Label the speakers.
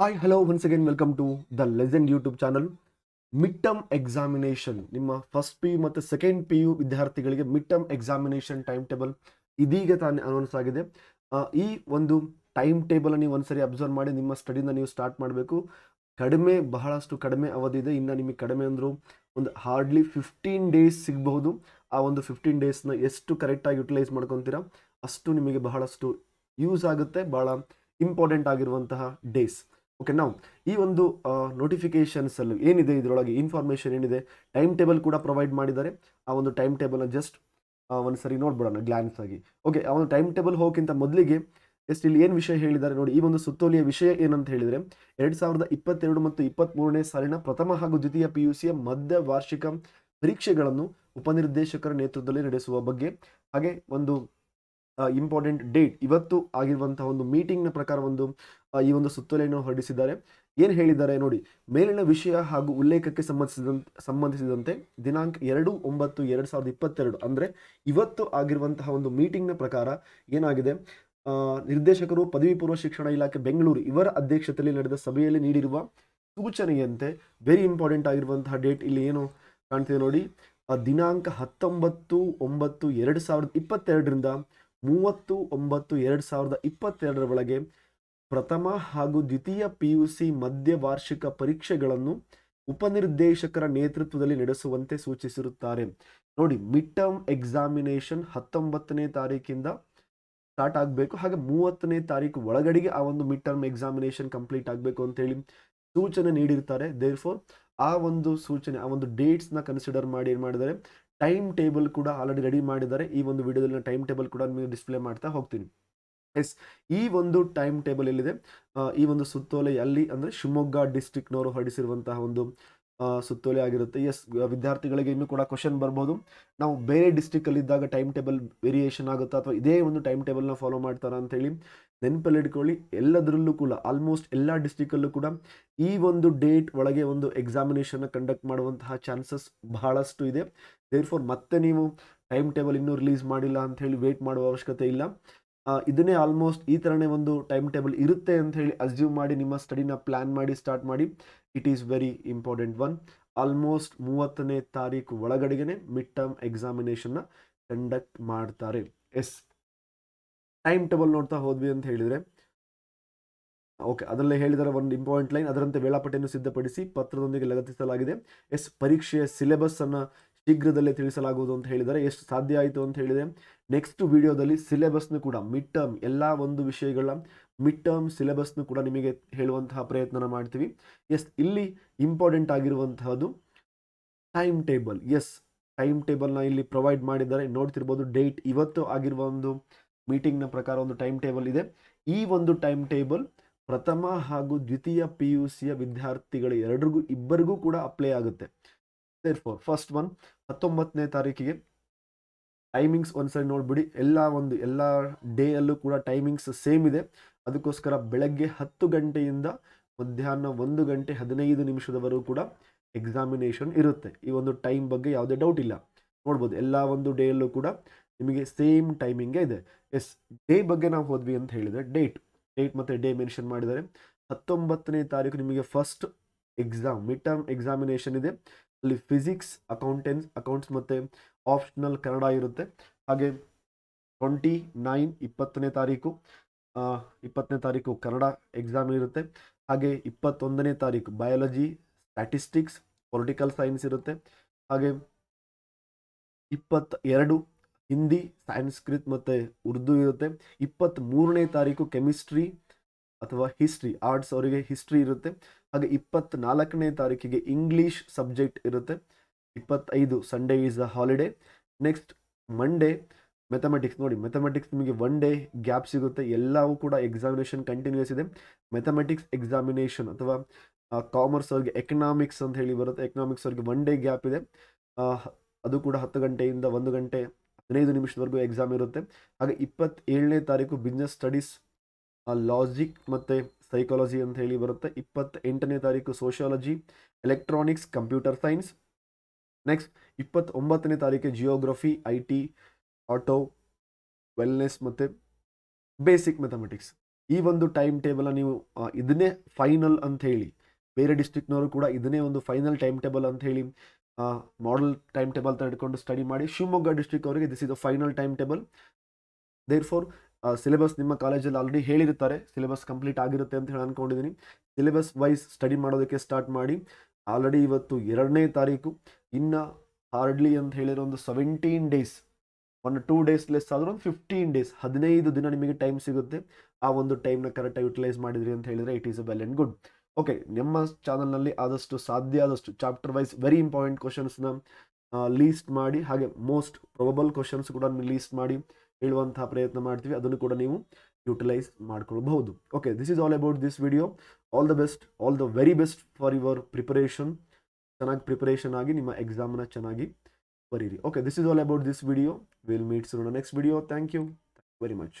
Speaker 1: hi hello once again welcome to the legend YouTube channel mid term examination ನಿಮ್ಮ first P U ಮತ್ತು second P U ವಿದ್ಯಾರ್ಥಿಗಳಿಗೆ mid term examination time table ಇದೀಗ ತಾನೇ announce ಆಗಿದೆ ಈ ಒಂದು time table ನೀವು ಒಂದ್ಸರಿ ಅಬ್ಸರ್ವ್ ಮಾಡಿ ನಿಮ್ಮ ಸ್ಟಡಿನ ನೀವು ಸ್ಟಾರ್ಟ್ ಮಾಡಬೇಕು ಕಡಿಮೆ ಬಹಳಷ್ಟು ಕಡಿಮೆ ಅವಧಿ ಇದೆ ಇನ್ನು ನಿಮಗೆ ಕಡಿಮೆ ಅಂದರೂ ಒಂದು ಹಾರ್ಡ್ಲಿ ಫಿಫ್ಟೀನ್ ಡೇಸ್ ಸಿಗಬಹುದು ಆ ಒಂದು ಫಿಫ್ಟೀನ್ ಡೇಸ್ನ ಎಷ್ಟು ಕರೆಕ್ಟಾಗಿ ಯುಟಿಲೈಸ್ ಮಾಡ್ಕೊತೀರಾ ಅಷ್ಟು ನಿಮಗೆ ಬಹಳಷ್ಟು ಯೂಸ್ ಆಗುತ್ತೆ ಭಾಳ ಇಂಪಾರ್ಟೆಂಟ್ ಆಗಿರುವಂತಹ ಡೇಸ್ ಓಕೆ ನಾವು ಈ ಒಂದು ನೋಟಿಫಿಕೇಷನ್ಸಲ್ಲಿ ಏನಿದೆ ಇದರೊಳಗೆ ಇನ್ಫಾರ್ಮೇಷನ್ ಏನಿದೆ ಟೈಮ್ ಟೇಬಲ್ ಕೂಡ ಪ್ರೊವೈಡ್ ಮಾಡಿದ್ದಾರೆ ಆ ಒಂದು ಟೈಮ್ ಟೇಬಲ್ನ ಜಸ್ಟ್ ಒಂದು ಸರಿ ನೋಡ್ಬಿಡೋಣ ಗ್ಲಾನ್ಸ್ ಆಗಿ ಓಕೆ ಆ ಒಂದು ಟೈಮ್ ಟೇಬಲ್ ಹೋಗೋಕ್ಕಿಂತ ಮೊದಲಿಗೆ ಎಷ್ಟು ಇಲ್ಲಿ ಏನು ವಿಷಯ ಹೇಳಿದ್ದಾರೆ ನೋಡಿ ಈ ಒಂದು ಸುತ್ತೋಲಿಯ ವಿಷಯ ಏನಂತ ಹೇಳಿದರೆ ಎರಡು ಸಾವಿರದ ಇಪ್ಪತ್ತೆರಡು ಮತ್ತು ಇಪ್ಪತ್ತ್ಮೂರನೇ ಸಾಲಿನ ಪ್ರಥಮ ಹಾಗೂ ದ್ವಿತೀಯ ಪಿ ಯು ಸಿಯ ಮಧ್ಯ ವಾರ್ಷಿಕ ಪರೀಕ್ಷೆಗಳನ್ನು ಉಪನಿರ್ದೇಶಕರ ನೇತೃತ್ವದಲ್ಲಿ ನಡೆಸುವ ಬಗ್ಗೆ ಹಾಗೆ ಒಂದು ಇಂಪಾರ್ಟೆಂಟ್ ಡೇಟ್ ಇವತ್ತು ಆಗಿರುವಂತಹ ಒಂದು ಮೀಟಿಂಗ್ನ ಪ್ರಕಾರ ಒಂದು ಈ ಒಂದು ಸುತ್ತೋಲೆಯನ್ನು ಹೊರಡಿಸಿದ್ದಾರೆ ಏನು ಹೇಳಿದ್ದಾರೆ ನೋಡಿ ಮೇಲಿನ ವಿಷಯ ಹಾಗೂ ಉಲ್ಲೇಖಕ್ಕೆ ಸಂಬಂಧಿಸಿದಂತೆ ಸಂಬಂಧಿಸಿದಂತೆ ದಿನಾಂಕ ಎರಡು ಒಂಬತ್ತು ಎರಡು ಸಾವಿರದ ಇಪ್ಪತ್ತೆರಡು ಅಂದರೆ ಇವತ್ತು ಆಗಿರುವಂತಹ ಒಂದು ಮೀಟಿಂಗ್ನ ಪ್ರಕಾರ ಏನಾಗಿದೆ ನಿರ್ದೇಶಕರು ಪದವಿ ಪೂರ್ವ ಶಿಕ್ಷಣ ಇಲಾಖೆ ಬೆಂಗಳೂರು ಇವರ ಅಧ್ಯಕ್ಷತೆಯಲ್ಲಿ ನಡೆದ ಸಭೆಯಲ್ಲಿ ನೀಡಿರುವ ಸೂಚನೆಯಂತೆ ವೆರಿ ಇಂಪಾರ್ಟೆಂಟ್ ಆಗಿರುವಂತಹ ಡೇಟ್ ಇಲ್ಲಿ ಏನು ಕಾಣ್ತಿದೆ ನೋಡಿ ದಿನಾಂಕ ಹತ್ತೊಂಬತ್ತು ಒಂಬತ್ತು ಎರಡು ಸಾವಿರದ ಇಪ್ಪತ್ತೆರಡರಿಂದ ಮೂವತ್ತು ಒಂಬತ್ತು ಎರಡು ಸಾವಿರದ ಇಪ್ಪತ್ತೆರಡರ ಒಳಗೆ ಪ್ರಥಮ ಹಾಗೂ ದ್ವಿತೀಯ ಪಿ ಯು ಸಿ ಮಧ್ಯ ವಾರ್ಷಿಕ ಪರೀಕ್ಷೆಗಳನ್ನು ಉಪನಿರ್ದೇಶಕರ ನೇತೃತ್ವದಲ್ಲಿ ನಡೆಸುವಂತೆ ಸೂಚಿಸಿರುತ್ತಾರೆ ನೋಡಿ ಮಿಡ್ ಟರ್ಮ್ ಎಕ್ಸಾಮಿನೇಷನ್ ಹತ್ತೊಂಬತ್ತನೇ ತಾರೀಕಿಂದ ಸ್ಟಾರ್ಟ್ ಆಗಬೇಕು ಹಾಗೆ ಮೂವತ್ತನೇ ತಾರೀಕು ಒಳಗಡೆಗೆ ಆ ಒಂದು ಮಿಡ್ ಟರ್ಮ್ ಎಕ್ಸಾಮಿನೇಷನ್ ಕಂಪ್ಲೀಟ್ ಆಗಬೇಕು ಅಂತೇಳಿ ಸೂಚನೆ ನೀಡಿರ್ತಾರೆ ದೇರ್ ಫೋರ್ ಆ ಒಂದು ಸೂಚನೆ ಆ ಒಂದು ಡೇಟ್ಸ್ನ ಕನ್ಸಿಡರ್ ಮಾಡಿ ಏನು ಮಾಡಿದರೆ ಟೈಮ್ ಟೇಬಲ್ ಕೂಡ ಆಲ್ರೆಡಿ ರೆಡಿ ಮಾಡಿದ್ದಾರೆ ಈ ಒಂದು ವಿಡಿಯೋದಲ್ಲಿ ಟೈಮ್ ಟೇಬಲ್ ಕೂಡ ನಿಮಗೆ ಡಿಸ್ಪ್ಲೇ ಮಾಡ್ತಾ ಹೋಗ್ತೀನಿ ಎಸ್ ಈ ಒಂದು ಟೈಮ್ ಟೇಬಲ್ ಎಲ್ಲಿದೆ ಈ ಒಂದು ಸುತ್ತೋಲೆ ಅಲ್ಲಿ ಅಂದರೆ ಶಿವಮೊಗ್ಗ ಡಿಸ್ಟಿಕ್ನವರು ಹೊರಡಿಸಿರುವಂತಹ ಒಂದು ಸುತ್ತೋಲೆ ಆಗಿರುತ್ತೆ ಎಸ್ ವಿದ್ಯಾರ್ಥಿಗಳಿಗೆ ಇನ್ನೂ ಕೂಡ ಕ್ವಶನ್ ಬರ್ಬೋದು ನಾವು ಬೇರೆ ಡಿಸ್ಟ್ರಿಕ್ಟಲ್ಲಿದ್ದಾಗ ಟೈಮ್ ಟೇಬಲ್ ವೇರಿಯೇಷನ್ ಆಗುತ್ತಾ ಅಥವಾ ಇದೇ ಒಂದು ಟೈಮ್ ಟೇಬಲ್ನ ಫಾಲೋ ಮಾಡ್ತಾರಾ ಅಂತೇಳಿ ಇಟ್ಕೊಳ್ಳಿ ಎಲ್ಲದರಲ್ಲೂ ಕೂಡ ಆಲ್ಮೋಸ್ಟ್ ಎಲ್ಲ ಡಿಸ್ಟಿಕಲ್ಲೂ ಕೂಡ ಈ ಒಂದು ಡೇಟ್ ಒಳಗೆ ಒಂದು ಎಕ್ಸಾಮಿನೇಷನ್ನ ಕಂಡಕ್ಟ್ ಮಾಡುವಂತಹ ಚಾನ್ಸಸ್ ಬಹಳಷ್ಟು ಇದೆ ದೇರ್ ಫೋರ್ ಮತ್ತೆ ನೀವು ಟೈಮ್ ಟೇಬಲ್ ಇನ್ನೂ ರಿಲೀಸ್ ಮಾಡಿಲ್ಲ ಅಂತ ಹೇಳಿ ವೇಟ್ ಮಾಡುವ ಅವಶ್ಯಕತೆ ಇಲ್ಲ ಇದನ್ನೇ ಆಲ್ಮೋಸ್ಟ್ ಈ ಥರನೇ ಒಂದು ಟೈಮ್ ಟೇಬಲ್ ಇರುತ್ತೆ ಅಂತ ಹೇಳಿ ಅಸ್ಯೂಮ್ ಮಾಡಿ ನಿಮ್ಮ ಸ್ಟಡಿನ ಪ್ಲ್ಯಾನ್ ಮಾಡಿ ಸ್ಟಾರ್ಟ್ ಮಾಡಿ it is very important one almost ಮೂವತ್ತನೇ ತಾರೀಕು ಒಳಗಡೆಗೆ ಮಿಡ್ ಟರ್ಮ್ ಎಕ್ಸಾಮಿನೇಷನ್ನ ಕಂಡಕ್ಟ್ ಮಾಡ್ತಾರೆ ಎಸ್ ಟೈಮ್ ಟೇಬಲ್ ನೋಡ್ತಾ ಹೋದ್ವಿ ಅಂತ ಹೇಳಿದರೆ ಓಕೆ ಅದರಲ್ಲಿ ಹೇಳಿದರೆ ಒಂದು ಇಂಪಾರ್ಟೆಂಟ್ ಲೈನ್ ಅದರಂತೆ ವೇಳಾಪಟ್ಟಿಯನ್ನು ಸಿದ್ಧಪಡಿಸಿ ಪತ್ರದೊಂದಿಗೆ ಲಗತ್ತಿಸಲಾಗಿದೆ ಎಸ್ ಪರೀಕ್ಷೆಯ ಸಿಲೆಬಸ್ಸನ್ನು ಶೀಘ್ರದಲ್ಲೇ ತಿಳಿಸಲಾಗುವುದು ಅಂತ ಹೇಳಿದರೆ ಎಷ್ಟು ಸಾಧ್ಯ ಆಯಿತು ಅಂತ ಹೇಳಿದರೆ ನೆಕ್ಸ್ಟ್ ವಿಡಿಯೋದಲ್ಲಿ ಸಿಲೆಬಸ್ನು ಕೂಡ ಮಿಡ್ ಟರ್ಮ್ ಎಲ್ಲ ಒಂದು ವಿಷಯಗಳ ಮಿಡ್ ಟರ್ಮ್ ಸಿಲೆಬಸ್ನು ಕೂಡ ನಿಮಗೆ ಹೇಳುವಂತಹ ಪ್ರಯತ್ನ ಮಾಡ್ತೀವಿ ಎಸ್ ಇಲ್ಲಿ ಇಂಪಾರ್ಟೆಂಟ್ ಆಗಿರುವಂತಹದು ಟೈಮ್ ಟೇಬಲ್ ಎಸ್ ಟೈಮ್ ಟೇಬಲ್ನ ಇಲ್ಲಿ ಪ್ರೊವೈಡ್ ಮಾಡಿದ್ದಾರೆ ನೋಡ್ತಿರ್ಬೋದು ಡೇಟ್ ಇವತ್ತು ಆಗಿರುವ ಒಂದು ಮೀಟಿಂಗ್ನ ಪ್ರಕಾರ ಒಂದು ಟೈಮ್ ಟೇಬಲ್ ಇದೆ ಈ ಒಂದು ಟೈಮ್ ಟೇಬಲ್ ಪ್ರಥಮ ಹಾಗೂ ದ್ವಿತೀಯ ಪಿ ಯು ಸಿಯ ವಿದ್ಯಾರ್ಥಿಗಳು ಎರಡರಿಗೂ ಇಬ್ಬರಿಗೂ ಕೂಡ ಅಪ್ಲೈ ಆಗುತ್ತೆ ಫೋರ್ ಫಸ್ಟ್ ಒನ್ ಹತ್ತೊಂಬತ್ತನೇ ತಾರೀಕಿಗೆ ಟೈಮಿಂಗ್ಸ್ ಒಂದ್ಸರಿ ನೋಡಿಬಿಡಿ ಎಲ್ಲ ಒಂದು ಎಲ್ಲ ಅಲ್ಲೂ ಕೂಡ ಟೈಮಿಂಗ್ಸ್ ಸೇಮ್ ಇದೆ ಅದಕ್ಕೋಸ್ಕರ ಬೆಳಗ್ಗೆ ಹತ್ತು ಗಂಟೆಯಿಂದ ಮಧ್ಯಾಹ್ನ ಒಂದು ಗಂಟೆ ಹದಿನೈದು ನಿಮಿಷದವರೆಗೂ ಕೂಡ ಎಕ್ಸಾಮಿನೇಷನ್ ಇರುತ್ತೆ ಈ ಒಂದು ಟೈಮ್ ಬಗ್ಗೆ ಯಾವುದೇ ಡೌಟ್ ಇಲ್ಲ ನೋಡ್ಬೋದು ಎಲ್ಲ ಒಂದು ಡೇ ಅಲ್ಲೂ ಕೂಡ ನಿಮಗೆ ಸೇಮ್ ಟೈಮಿಂಗೇ ಇದೆ ಎಸ್ ಡೇ ಬಗ್ಗೆ ನಾವು ಹೋದ್ವಿ ಅಂತ ಹೇಳಿದರೆ ಡೇಟ್ ಡೇಟ್ ಮತ್ತು ಡೇ ಮೆನ್ಷನ್ ಮಾಡಿದರೆ ಹತ್ತೊಂಬತ್ತನೇ ತಾರೀಕು ನಿಮಗೆ first exam mid term examination ಇದೆ ಅಲ್ಲಿ ಫಿಸಿಕ್ಸ್ ಅಕೌಂಟೆನ್ಸ್ ಅಕೌಂಟ್ಸ್ ಮತ್ತು ಆಪ್ಷನಲ್ ಕನ್ನಡ ಇರುತ್ತೆ ಹಾಗೆ ಟ್ವೆಂಟಿ ನೈನ್ ಇಪ್ಪತ್ತನೇ ತಾರೀಕು ಇಪ್ಪತ್ತನೇ ತಾರೀಕು ಕನ್ನಡ ಎಕ್ಸಾಮ್ ಇರುತ್ತೆ ಹಾಗೆ ಇಪ್ಪತ್ತೊಂದನೇ ತಾರೀಕು ಬಯಾಲಜಿ ಸ್ಟ್ಯಾಟಿಸ್ಟಿಕ್ಸ್ ಪೊಲಿಟಿಕಲ್ ಸೈನ್ಸ್ ಇರುತ್ತೆ ಹಾಗೆ ಇಪ್ಪತ್ತ ಎರಡು ಹಿಂದಿ ಸಂಸ್ಕೃತ್ ಮತ್ತು ಉರ್ದು ಇರುತ್ತೆ ಇಪ್ಪತ್ತ್ ಮೂರನೇ ತಾರೀಕು ಕೆಮಿಸ್ಟ್ರಿ ಅಥವಾ ಹಿಸ್ಟ್ರಿ ಆರ್ಟ್ಸ್ ಅವರಿಗೆ ಹಿಸ್ಟ್ರಿ ಇರುತ್ತೆ ಹಾಗೆ ನಾಲ್ಕನೇ ತಾರೀಕಿಗೆ ಇಂಗ್ಲೀಷ್ ಸಬ್ಜೆಕ್ಟ್ ಇರುತ್ತೆ ಇಪ್ಪತ್ತೈದು Sunday is a holiday next Monday mathematics ನೋಡಿ ಮೆಥಮೆಟಿಕ್ಸ್ ನಿಮಗೆ ಒನ್ ಡೇ ಗ್ಯಾಪ್ ಸಿಗುತ್ತೆ ಎಲ್ಲವೂ ಕೂಡ ಎಕ್ಸಾಮಿನೇಷನ್ ಕಂಟಿನ್ಯೂಸ್ ಇದೆ ಮೆಥಮೆಟಿಕ್ಸ್ ಎಕ್ಸಾಮಿನೇಷನ್ ಅಥವಾ ಕಾಮರ್ಸ್ ಅವ್ರಿಗೆ ಎಕನಾಮಿಕ್ಸ್ ಅಂತ ಹೇಳಿ ಬರುತ್ತೆ ಎಕನಾಮಿಕ್ಸ್ ಅವ್ರಿಗೆ ಒನ್ ಡೇ ಗ್ಯಾಪ್ ಇದೆ ಅದು ಕೂಡ ಹತ್ತು ಗಂಟೆಯಿಂದ ಒಂದು ಗಂಟೆ ಹದಿನೈದು ನಿಮಿಷದವರೆಗೂ ಎಕ್ಸಾಮ್ ಇರುತ್ತೆ ಹಾಗೆ ಇಪ್ಪತ್ತೇಳನೇ ತಾರೀಕು ಬಿಸ್ನೆಸ್ ಸ್ಟಡೀಸ್ ಲಾಜಿಕ್ ಮತ್ತು ಸೈಕಾಲಜಿ ಅಂತ ಹೇಳಿ ಬರುತ್ತೆ ಇಪ್ಪತ್ತೆಂಟನೇ ತಾರೀಕು sociology electronics computer science next ಇಪ್ಪತ್ತೊಂಬತ್ತನೇ ತಾರೀಕು geography I T auto wellness ಮತ್ತು ಬೇಸಿಕ್ ಮ್ಯಾಥಮೆಟಿಕ್ಸ್ ಈ ಒಂದು ಟೈಮ್ ಟೇಬಲ್ ನೀವು ಇದನ್ನೇ ಫೈನಲ್ ಅಂತ ಹೇಳಿ ಬೇರೆ ಡಿಸ್ಟ್ರಿಕ್ನವರು ಕೂಡ ಇದನ್ನೇ ಒಂದು ಫೈನಲ್ ಟೈಮ್ ಟೇಬಲ್ ಅಂತ ಹೇಳಿ ಮಾಡಲ್ ಟೈಮ್ ಟೇಬಲ್ ಇಟ್ಕೊಂಡು ಸ್ಟಡಿ ಮಾಡಿ ಶಿವಮೊಗ್ಗ ಡಿಸ್ಟ್ರಿಕ್ಟ್ ಅವರಿಗೆ this is the final time table therefore syllabus ನಿಮ್ಮ ಕಾಲೇಜಲ್ಲಿ ಆಲ್ರೆಡಿ ಹೇಳಿರ್ತಾರೆ ಸಿಲೆಬಸ್ ಕಂಪ್ಲೀಟ್ ಆಗಿರುತ್ತೆ ಅಂತ ಹೇಳಿ ಅಂದ್ಕೊಂಡಿದ್ದೀನಿ ಸಿಲೆಬಸ್ ವೈಸ್ ಸ್ಟಡಿ ಮಾಡೋದಕ್ಕೆ ಸ್ಟಾರ್ಟ್ ಮಾಡಿ ಆಲ್ರೆಡಿ ಇವತ್ತು ಎರಡನೇ ತಾರೀಕು ಇನ್ನು ಹಾರ್ಡ್ಲಿ ಅಂತ ಹೇಳಿರೋ ಒಂದು ಸೆವೆಂಟೀನ್ ಡೇಸ್ ಒಂದು ಟೂ ಡೇಸ್ ಲೆಸ್ ಆದರೂ ಒಂದು ಫಿಫ್ಟೀನ್ ಡೇಸ್ ಹದಿನೈದು ದಿನ ನಿಮಗೆ ಟೈಮ್ ಸಿಗುತ್ತೆ ಆ ಒಂದು ಟೈಮ್ನ ಕರೆಕ್ಟಾಗಿ ಯುಟಿಲೈಸ್ ಮಾಡಿದ್ರಿ ಅಂತ ಹೇಳಿದರೆ it is a well and good okay ನಿಮ್ಮ ಚಾನಲ್ನಲ್ಲಿ ಆದಷ್ಟು ಸಾಧ್ಯ ಆದಷ್ಟು ಚಾಪ್ಟರ್ ವೈಸ್ ವೆರಿ ಇಂಪಾರ್ಟೆಂಟ್ ಕ್ವಶನ್ಸ್ನ ಲೀಸ್ಟ್ ಮಾಡಿ ಹಾಗೆ ಮೋಸ್ಟ್ ಪ್ರೊಬಬಲ್ ಕ್ವಶನ್ಸ್ ಕೂಡ ಲೀಸ್ಟ್ ಮಾಡಿ ಹೇಳುವಂತಹ ಪ್ರಯತ್ನ ಮಾಡ್ತೀವಿ ಅದನ್ನು ಕೂಡ ನೀವು ಯುಟಿಲೈಸ್ ಮಾಡ್ಕೊಳ್ಬಹುದು okay this is all about this video all the best all the very best for your preparation ಚೆನ್ನಾಗಿ ಪ್ರಿಪರೇಷನ್ ಆಗಿ ನಿಮ್ಮ ಎಕ್ಸಾಮ್ನ ಚೆನ್ನಾಗಿ ಬರೀರಿ okay this is all about this video will meets next video thank you very much